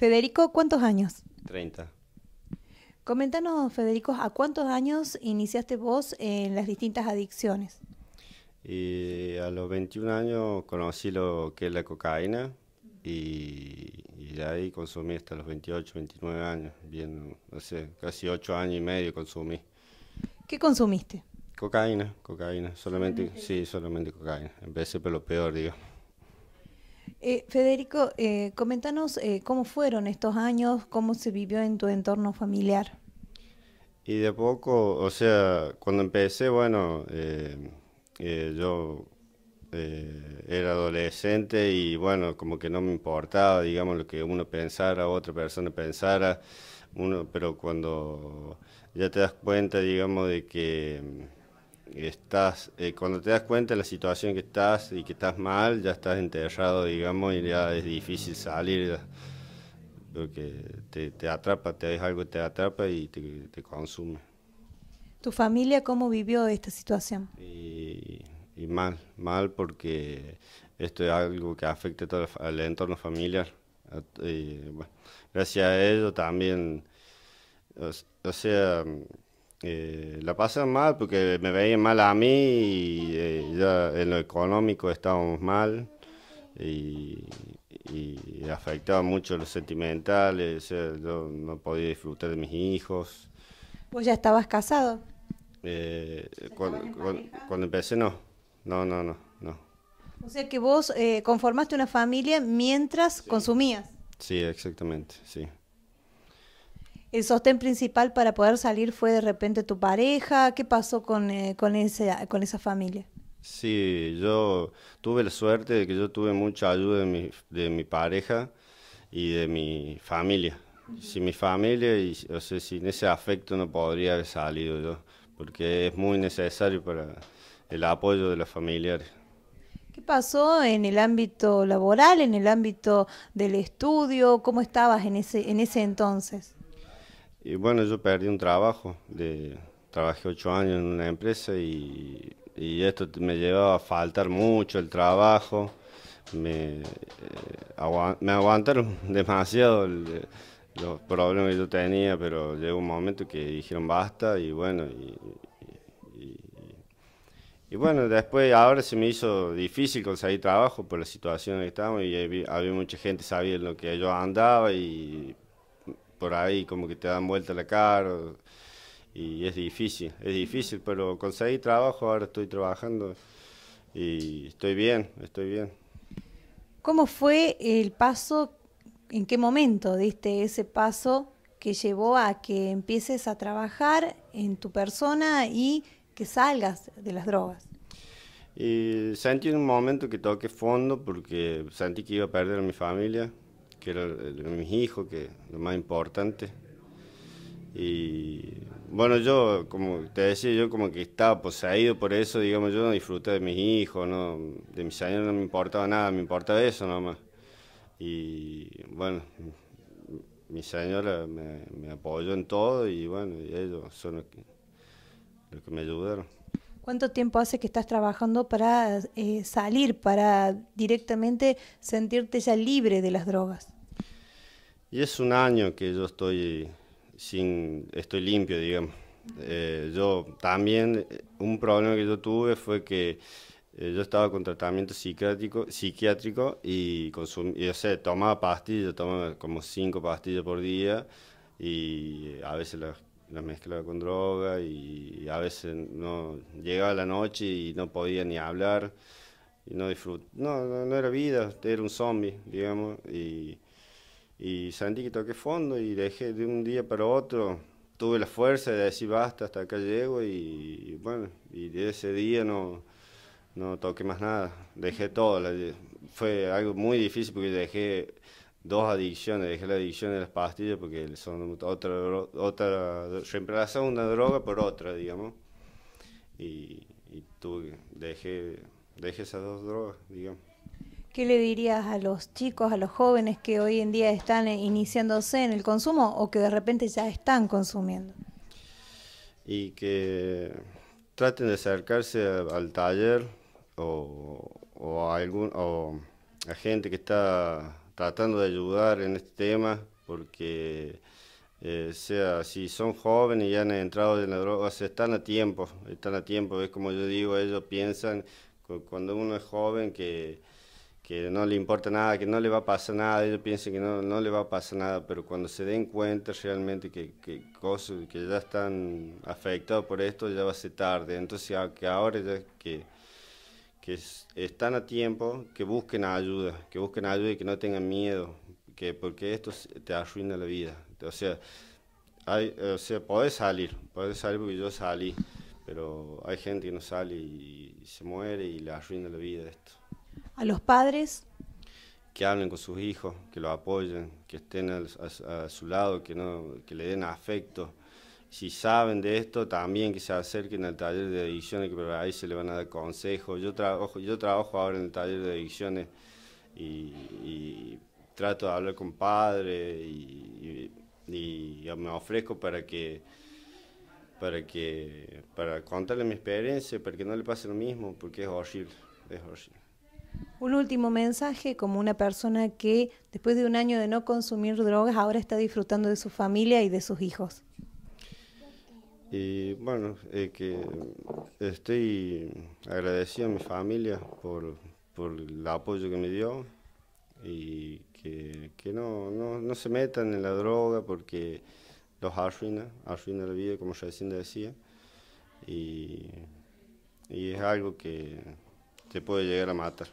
Federico, ¿cuántos años? 30. Coméntanos, Federico, ¿a cuántos años iniciaste vos en las distintas adicciones? Y a los 21 años conocí lo que es la cocaína y, de ahí consumí hasta los 28, 29 años, bien, no sé, casi 8 años y medio consumí. ¿Qué consumiste? Cocaína, cocaína, solamente, sí, solamente cocaína. Empecé por lo peor, digo. Eh, Federico, eh, coméntanos eh, cómo fueron estos años, cómo se vivió en tu entorno familiar. Y de poco, o sea, cuando empecé, bueno, eh, yo era adolescente y bueno, como que no me importaba, digamos, lo que uno pensara, otra persona pensara, uno, pero cuando ya te das cuenta, digamos, de que estás, eh, cuando te das cuenta de la situación que estás y que estás mal, ya estás enterrado, digamos, y ya es difícil salir, porque te, atrapa, te ves algo, te atrapa y te, consume. ¿Tu familia cómo vivió esta situación? Y, mal, mal porque esto es algo que afecta al entorno familiar. Eh, gracias a ello también, o sea eh, la pasan mal porque me veían mal a mí y eh, ya en lo económico estábamos mal y, afectaba mucho lo sentimental, eh, no podía disfrutar de mis hijos. ¿Vos ya estabas casado? cuando, empecé no, no, no, no, no. O sea que vos conformaste una familia mientras consumías. Sí, exactamente, sí el sostén principal para poder salir fue de repente tu pareja. ¿Qué pasó con, eh, con esa familia? Sí, yo tuve la suerte de que yo tuve mucha ayuda de mi, de mi pareja y de mi familia. Sin mi familia, y, sin ese afecto no podría haber salido yo, porque es muy necesario para el apoyo de los familiares. ¿Qué pasó en el ámbito laboral, en el ámbito del estudio? ¿Cómo estabas en ese, en ese entonces? Y bueno, yo perdí un trabajo, de, trabajé ocho años en una empresa y, esto me llevaba a faltar mucho el trabajo, me, eh, aguantaron demasiado los problemas que yo tenía, pero llegó un momento que dijeron basta y bueno, y, bueno, después ahora se me hizo difícil conseguir trabajo por la situación en que estábamos y había, mucha gente sabía en lo que yo andaba y por ahí como que te dan vuelta la cara y es difícil, es difícil, pero conseguí trabajo, ahora estoy trabajando y estoy bien, estoy bien. ¿Cómo fue el paso, en qué momento diste ese paso que llevó a que empieces a trabajar en tu persona y que salgas de las drogas? sentí en un momento que toqué fondo porque sentí que iba a perder a mi familia, que era de mis hijos, que lo más importante. Y bueno, yo, como te decía, yo como que estaba poseído por eso, digamos, yo no disfruté de mis hijos, no, de mis años no me importaba nada, me importaba eso nomás. Y bueno, mi señora me, me apoyó en todo y bueno, ellos son los que me ayudaron. ¿Cuánto tiempo hace que estás trabajando para eh, salir, para directamente sentirte ya libre de las drogas? Y es un año que yo estoy sin, estoy limpio, digamos. Eh, yo también, eh, un problema que yo tuve fue que yo estaba con tratamiento psiquiátrico, y, o tomaba pastillas, tomaba como cinco pastillas por día y a veces las la mezclaba con droga y a veces no llegaba la noche y no podía ni hablar y no disfrut No, no, era vida, era un zombie, digamos. Y, y sentí que toqué fondo y dejé de un día para otro. Tuve la fuerza de decir basta, hasta acá llego y, bueno, y de ese día no, no toqué más nada. Dejé todo. fue algo muy difícil porque dejé dos adicciones, dejé la adicción de las pastillas porque son otra, otra, reemplazaba una droga por otra, digamos, y, y tuve, deje dejé esas dos drogas, digamos. ¿Qué le dirías a los chicos, a los jóvenes que hoy en día están iniciándose en el consumo o que de repente ya están consumiendo? Y que traten de acercarse al taller o, o algún o a gente que está tratando de ayudar en este tema, porque eh, sea, si son jóvenes y ya han entrado en la droga, están a tiempo, están a tiempo, es como yo digo, ellos piensan cuando uno es joven que, no le importa nada, que no le va a pasar nada, ellos piensan que no, no le va a pasar nada, pero cuando se den cuenta realmente que, cosas que ya están afectados por esto, ya va a ser tarde. Entonces, que ahora ya que están a tiempo, que busquen ayuda, que busquen ayuda y que no tengan miedo, que porque esto te arruina la vida. O sea, o podés salir, podés salir porque yo salí, pero hay gente que no sale y, se muere y le arruina la vida esto. ¿A los padres? Que hablen con sus hijos, que los apoyen, que estén a, a su lado, que, no, que le den afecto si saben de esto, también que se acerquen al taller de adicciones, que por ahí se le van a dar consejos. Yo trabajo, yo trabajo ahora en el taller de adicciones y, trato de hablar con padres y, me ofrezco para que para que contarle mi experiencia, para que no le pase lo mismo, porque es horrible, es horrible. Un último mensaje como una persona que después de un año de no consumir drogas ahora está disfrutando de su familia y de sus hijos. Y bueno, eh, que estoy agradecido a mi familia por, por el apoyo que me dio y que, no, se metan en la droga porque los arruina, arruina la vida, como recién decía. Y, es algo que te puede llegar a matar,